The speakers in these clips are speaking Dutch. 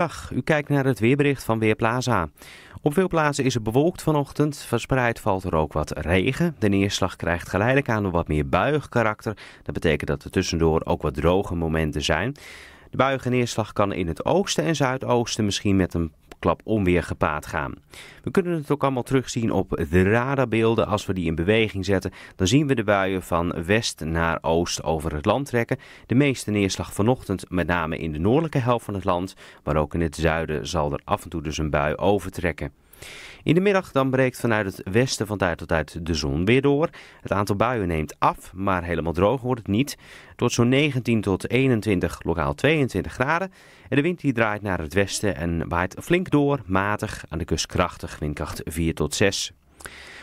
Dag, u kijkt naar het weerbericht van Weerplaza. Op veel plaatsen is het bewolkt vanochtend. Verspreid valt er ook wat regen. De neerslag krijgt geleidelijk aan een wat meer buig karakter. Dat betekent dat er tussendoor ook wat droge momenten zijn. De buigen neerslag kan in het oosten en zuidoosten misschien met een klap onweer gepaard gaan. We kunnen het ook allemaal terugzien op de radarbeelden. Als we die in beweging zetten, dan zien we de buien van west naar oost over het land trekken. De meeste neerslag vanochtend, met name in de noordelijke helft van het land, maar ook in het zuiden zal er af en toe dus een bui overtrekken. In de middag dan breekt vanuit het westen van tijd tot tijd de zon weer door. Het aantal buien neemt af, maar helemaal droog wordt het niet. Tot zo'n 19 tot 21, lokaal 22 graden. En de wind die draait naar het westen en waait flink door, matig, aan de kust krachtig, windkracht 4 tot 6.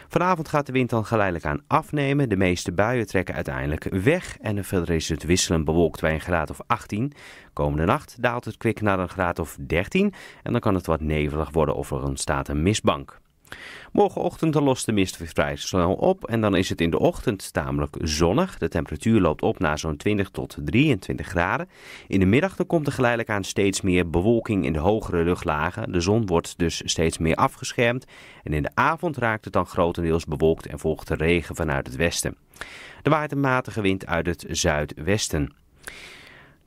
Vanavond gaat de wind dan geleidelijk aan afnemen. De meeste buien trekken uiteindelijk weg en verder is het wisselend bewolkt bij een graad of 18. Komende nacht daalt het kwik naar een graad of 13 en dan kan het wat nevelig worden of er ontstaat een mistbank. Morgenochtend lost de mist weer vrij snel op en dan is het in de ochtend tamelijk zonnig. De temperatuur loopt op naar zo'n 20 tot 23 graden. In de middag dan komt er geleidelijk aan steeds meer bewolking in de hogere luchtlagen. De zon wordt dus steeds meer afgeschermd en in de avond raakt het dan grotendeels bewolkt en volgt de regen vanuit het westen. De waait een matige wind uit het zuidwesten.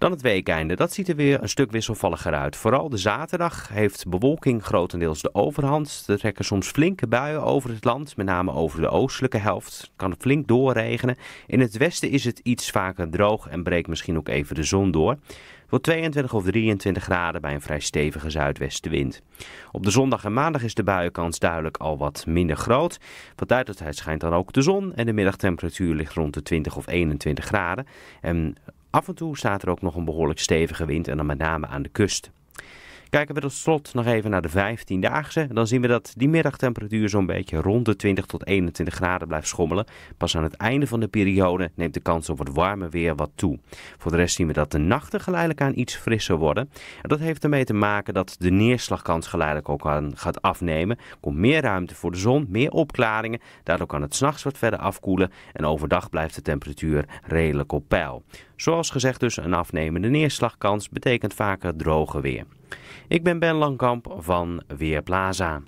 Dan het weekeinde. Dat ziet er weer een stuk wisselvalliger uit. Vooral de zaterdag heeft bewolking grotendeels de overhand. Er trekken soms flinke buien over het land, met name over de oostelijke helft. Het kan flink doorregenen. In het westen is het iets vaker droog en breekt misschien ook even de zon door. 22 of 23 graden bij een vrij stevige zuidwestenwind. Op de zondag en maandag is de buienkans duidelijk al wat minder groot. Wat duidelijkheid schijnt dan ook de zon en de middagtemperatuur ligt rond de 20 of 21 graden. En af en toe staat er ook nog een behoorlijk stevige wind en dan met name aan de kust. Kijken we tot slot nog even naar de 15-daagse. Dan zien we dat die middagtemperatuur zo'n beetje rond de 20 tot 21 graden blijft schommelen. Pas aan het einde van de periode neemt de kans op het warme weer wat toe. Voor de rest zien we dat de nachten geleidelijk aan iets frisser worden. En dat heeft ermee te maken dat de neerslagkans geleidelijk ook aan gaat afnemen. Komt meer ruimte voor de zon, meer opklaringen. Daardoor kan het s'nachts wat verder afkoelen. En overdag blijft de temperatuur redelijk op peil. Zoals gezegd dus, een afnemende neerslagkans betekent vaker droge weer. Ik ben Ben Langkamp van Weerplaza.